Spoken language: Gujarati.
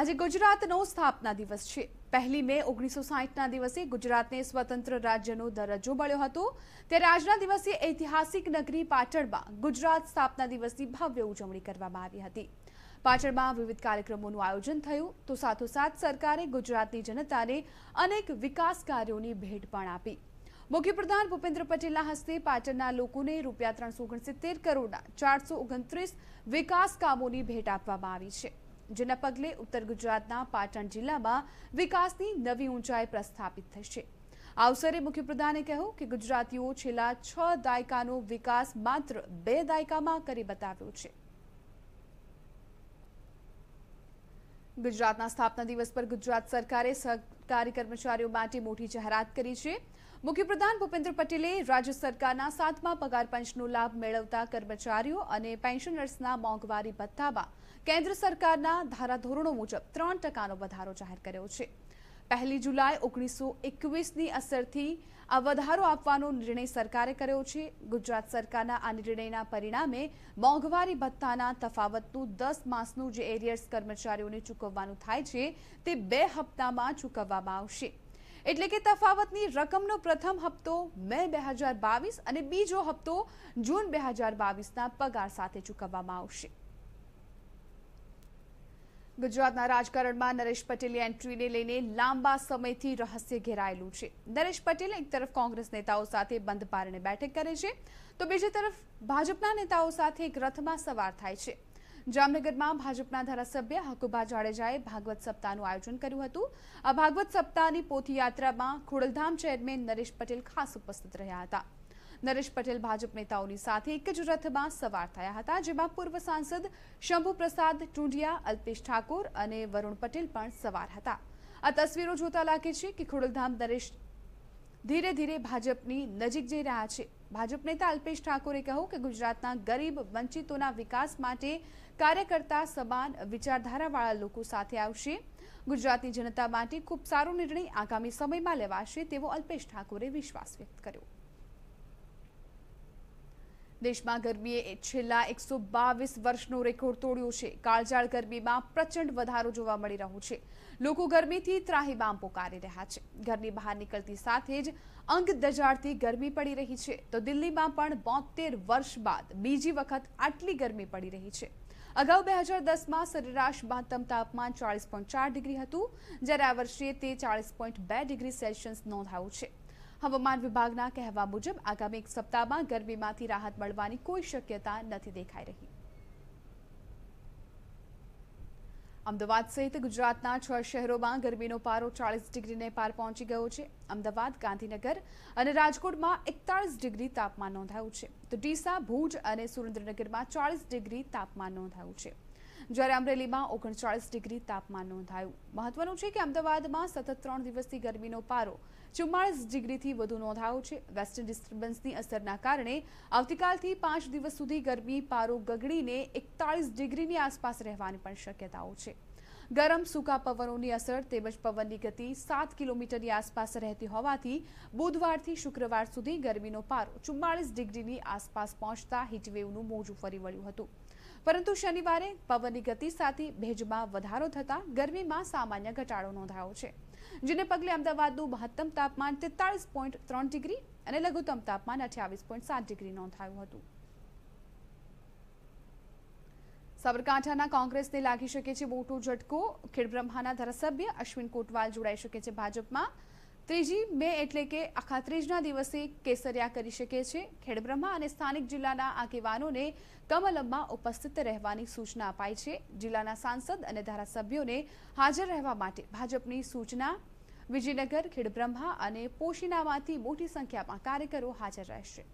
આજે ગુજરાતનો સ્થાપના દિવસ છે પહેલી મે ઓગણીસો સાહીઠના દિવસે ગુજરાતને સ્વતંત્ર રાજ્યનો દરજ્જો મળ્યો હતો ત્યારે આજના દિવસે ઐતિહાસિક નગરી પાટણમાં ગુજરાત સ્થાપના દિવસની ભવ્ય ઉજવણી કરવામાં આવી હતી પાટણમાં વિવિધ કાર્યક્રમોનું આયોજન થયું તો સાથોસાથ સરકારે ગુજરાતની જનતાને અનેક વિકાસ કાર્યોની ભેટ પણ આપી મુખ્યપ્રધાન ભૂપેન્દ્ર પટેલના હસ્તે પાટણના લોકોને રૂપિયા ત્રણસો ઓગણસિત્તેર કરોડના ચારસો ઓગણત્રીસ વિકાસ કામોની ભેટ આપવામાં આવી છે જેના પગલે ઉત્તર ગુજરાતના પાટણ જિલ્લામાં વિકાસની નવી ઊંચાઈ પ્રસ્થાપિત થશે આ અવસરે મુખ્યપ્રધાને કહ્યું કે ગુજરાતીઓ છેલ્લા છ દાયકાનો વિકાસ માત્ર બે દાયકામાં કરી બતાવ્યો છે ગુજરાતના સ્થાપના દિવસ પર ગુજરાત સરકારે સહકારી કર્મચારીઓ માટે મોટી જાહેરાત કરી છે મુખ્યપ્રધાન ભૂપેન્દ્ર પટેલે રાજ્ય સરકારના સાતમા પગાર પંચનો લાભ મેળવતા કર્મચારીઓ અને પેન્શનર્સના મોંઘવારી ભથ્થામાં કેન્દ્ર સરકારના ધારાધોરણો મુજબ ત્રણ ટકાનો વધારો જાહેર કર્યો છે પહેલી જુલાઈ ઓગણીસો એકવીસની અસરથી આ વધારો આપવાનો નિર્ણય સરકારે કર્યો છે ગુજરાત સરકારના આ નિર્ણયના પરિણામે મોંઘવારી ભથ્થાના તફાવતનું દસ માસનું જે એરિયર્સ કર્મચારીઓને ચૂકવવાનું થાય છે તે બે હપ્તામાં ચૂકવવામાં આવશે એટલે કે તફાવતની રકમનો પ્રથમ હપ્તો મે બે હજાર બાવીસ અને બીજો હપ્તો જૂન બે હજાર બાવીસના પગાર સાથે ચૂકવવામાં આવશે ગુજરાતના રાજકારણમાં નરેશ પટેલની એન્ટ્રીને લઈને લાંબા સમયથી રહસ્ય ઘેરાયેલું છે નરેશ પટેલ એક તરફ કોંગ્રેસ નેતાઓ સાથે બંધ બારણે બેઠક કરે છે તો બીજી તરફ ભાજપના નેતાઓ સાથે એક રથમાં સવાર થાય છે જામનગરમાં ભાજપના ધારાસભ્ય હકુભા જાડેજાએ ભાગવત સપ્તાહનું આયોજન કર્યું હતું આ ભાગવત સપ્તાહની પોથીયાત્રામાં ખોડલધામ ચેરમેન નરેશ પટેલ ખાસ ઉપસ્થિત રહ્યા હતા નરેશ પટેલ ભાજપ નેતાઓની સાથે એક જ રથમાં સવાર થયા હતા જેમાં પૂર્વ સાંસદ શંભુ પ્રસાદ ટુંડિયા અલ્પેશ ઠાકોર અને વરુણ પટેલ પણ સવાર હતા આ તસવીરો જોતા લાગે છે કે ખોડલધામ નરેશ ધીરે ધીરે ભાજપની નજીક જઈ રહ્યા છે ભાજપ નેતા અલ્પેશ ઠાકોરે કહ્યું કે ગુજરાતના ગરીબ વંચિતોના વિકાસ માટે કાર્યકર્તા સમાન વિચારધારાવાળા લોકો સાથે આવશે ગુજરાતની જનતા માટે ખૂબ સારો નિર્ણય આગામી સમયમાં લેવાશે તેવો અલ્પેશ ઠાકોરે વિશ્વાસ વ્યક્ત કર્યો દેશમાં ગરમીએ છેલ્લા એકસો બાવીસ વર્ષનો રેકોર્ડ તોડ્યો છે કાળજાળ ગરમીમાં પ્રચંડ વધારો જોવા મળી રહ્યો છે લોકો ગરમીથી ત્રાહીબામ પોકારી રહ્યા છે ઘરની બહાર નીકળતી સાથે જ અંગ દજાડતી ગરમી પડી રહી છે તો દિલ્હીમાં પણ બોતેર વર્ષ બાદ બીજી વખત આટલી ગરમી પડી રહી છે અગાઉ બે હજાર દસમાં સરેરાશ મહત્તમ તાપમાન ચાળીસ પોઈન્ટ ચાર ડિગ્રી હતું જ્યારે આ વર્ષે તે ચાળીસ પોઈન્ટ બે ડિગ્રી સેલ્સિયસ નોંધાયું છે હવામાન વિભાગના કહેવા મુજબ આગામી એક સપ્તાહમાં ગરમીમાંથી રાહત મળવાની કોઈ શક્યતા નથી દેખાઈ રહી અમદાવાદ સહિત ગુજરાતના છ શહેરોમાં ગરમીનો પારો ચાળીસ ડિગ્રીને પાર પહોંચી ગયો છે અમદાવાદ ગાંધીનગર અને રાજકોટમાં એકતાળીસ ડિગ્રી તાપમાન નોંધાયું છે તો ડીસા ભુજ અને સુરેન્દ્રનગરમાં ચાલીસ ડિગ્રી તાપમાન નોંધાયું છે જ્યારે અમરેલીમાં ઓગણચાળીસ ડિગ્રી તાપમાન નોંધાયું મહત્વનું છે કે અમદાવાદમાં સતત ત્રણ દિવસથી ગરમીનો પારો ચુમ્માળીસ ડિગ્રીથી વધુ નોંધાયો છે વેસ્ટર્ન ડિસ્ટર્બન્સની અસરના કારણે આવતીકાલથી પાંચ દિવસ સુધી ગરમી પારો ગગડીને એકતાળીસ ડિગ્રીની આસપાસ રહેવાની પણ શક્યતાઓ છે ગરમ સૂકા પવનોની અસર તેમજ પવનની ગતિ સાત કિલોમીટરની આસપાસ રહેતી હોવાથી બુધવારથી શુક્રવાર સુધી ગરમીનો પારો ચુમ્માળીસ ડિગ્રીની આસપાસ પહોંચતા હીટવેવનું મોજું ફરી વળ્યું હતું પરંતુ શનિવારે પવનની ગતિ સાથે ભેજમાં વધારો થતાં ગરમીમાં સામાન્ય ઘટાડો નોંધાયો છે જેને પગલે અમદાવાદનું મહત્તમ તાપમાન તેતાળીસ પોઈન્ટ ત્રણ ડિગ્રી અને લઘુત્તમ તાપમાન અઠ્યાવીસ પોઈન્ટ સાત ડિગ્રી નોંધાયું હતું સાબરકાંઠાના કોંગ્રેસને લાગી શકે છે મોટો ઝટકો ખેડબ્રહ્માના ધારાસભ્ય અશ્વિન કોટવાલ જોડાઈ શકે છે ભાજપમાં ત્રીજી બે એટલે કે આખા ત્રીજના દિવસે કેસરિયા કરી શકે છે ખેડબ્રહ્મા અને સ્થાનિક જિલ્લાના આગેવાનોને કમલમમાં ઉપસ્થિત રહેવાની સૂચના અપાઈ છે જિલ્લાના સાંસદ અને ધારાસભ્યોને હાજર રહેવા માટે ભાજપની સૂચના વિજયનગર ખેડબ્રહ્મા અને પોશીનામાંથી મોટી સંખ્યામાં કાર્યકરો હાજર રહેશે